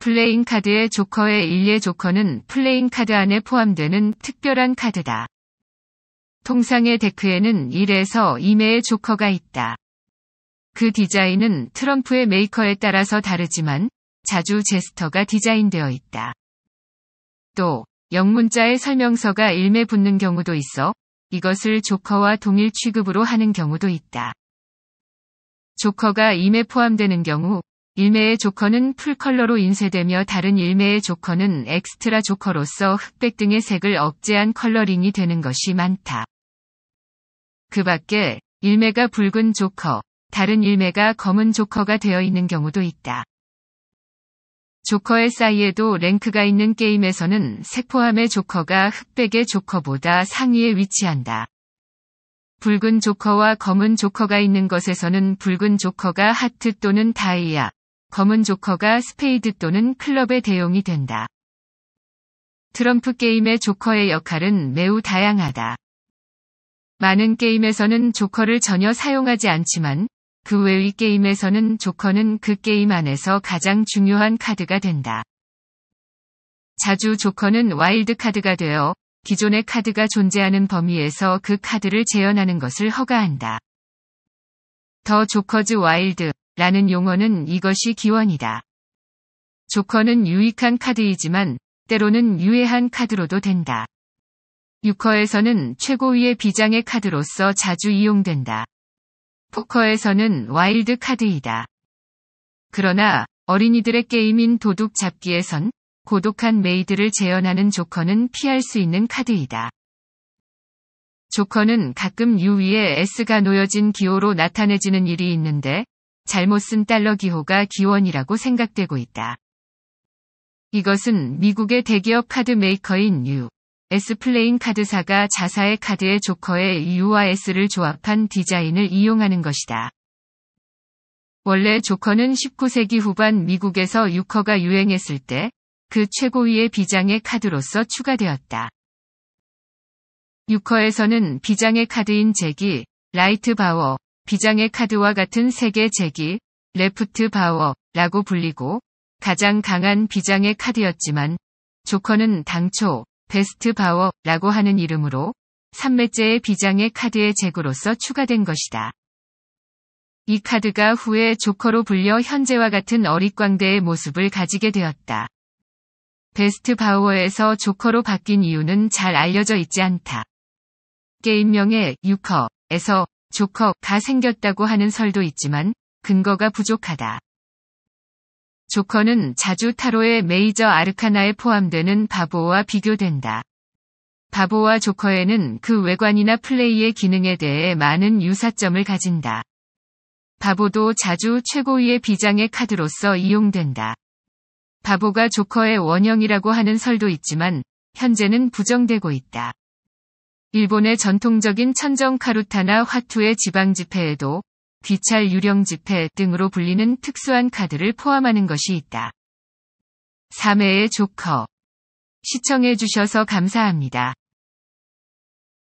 플레잉 카드의 조커의 일례 조커는 플레잉 카드 안에 포함되는 특별한 카드다. 통상의 데크에는 1에서 2매의 조커가 있다. 그 디자인은 트럼프의 메이커에 따라서 다르지만 자주 제스터가 디자인되어 있다. 또 영문자의 설명서가 1매 붙는 경우도 있어 이것을 조커와 동일 취급으로 하는 경우도 있다. 조커가 2매 포함되는 경우 일매의 조커는 풀컬러로 인쇄되며 다른 일매의 조커는 엑스트라 조커로서 흑백 등의 색을 억제한 컬러링이 되는 것이 많다. 그 밖에 일매가 붉은 조커, 다른 일매가 검은 조커가 되어 있는 경우도 있다. 조커의 사이에도 랭크가 있는 게임에서는 색포함의 조커가 흑백의 조커보다 상위에 위치한다. 붉은 조커와 검은 조커가 있는 것에서는 붉은 조커가 하트 또는 다이아, 검은 조커가 스페이드 또는 클럽의 대용이 된다. 트럼프 게임의 조커의 역할은 매우 다양하다. 많은 게임에서는 조커를 전혀 사용하지 않지만 그 외의 게임에서는 조커는 그 게임 안에서 가장 중요한 카드가 된다. 자주 조커는 와일드 카드가 되어 기존의 카드가 존재하는 범위에서 그 카드를 재현하는 것을 허가한다. 더 조커즈 와일드 라는 용어는 이것이 기원이다. 조커는 유익한 카드이지만 때로는 유해한 카드로도 된다. 유커에서는 최고위의 비장의 카드로서 자주 이용된다. 포커에서는 와일드 카드이다. 그러나 어린이들의 게임인 도둑 잡기에선 고독한 메이드를 재현하는 조커는 피할 수 있는 카드이다. 조커는 가끔 유위에 S가 놓여진 기호로 나타내지는 일이 있는데 잘못 쓴 달러 기호가 기원이라고 생각되고 있다. 이것은 미국의 대기업 카드 메이커인 U. S 플레인 카드사가 자사의 카드의 조커에 U와 S를 조합한 디자인을 이용하는 것이다. 원래 조커는 19세기 후반 미국에서 유커가 유행했을 때 그 최고위의 비장의 카드로서 추가되었다. 유커에서는 비장의 카드인 잭이 라이트 바워, 비장의 카드와 같은 세계 제기, 레프트 바워라고 불리고 가장 강한 비장의 카드였지만 조커는 당초 베스트 바워라고 하는 이름으로 3매째의 비장의 카드의 잭으로서 추가된 것이다. 이 카드가 후에 조커로 불려 현재와 같은 어릿광대의 모습을 가지게 되었다. 베스트 바우어에서 조커로 바뀐 이유는 잘 알려져 있지 않다. 게임명의 유커에서 조커가 생겼다고 하는 설도 있지만 근거가 부족하다. 조커는 자주 타로의 메이저 아르카나에 포함되는 바보와 비교된다. 바보와 조커에는 그 외관이나 플레이의 기능에 대해 많은 유사점을 가진다. 바보도 자주 최고위의 비장의 카드로서 이용된다. 바보가 조커의 원형이라고 하는 설도 있지만 현재는 부정되고 있다. 일본의 전통적인 천정 카루타나 화투의 지방 지폐에도 귀찰 유령 지폐 등으로 불리는 특수한 카드를 포함하는 것이 있다. 3회의 조커. 시청해주셔서 감사합니다.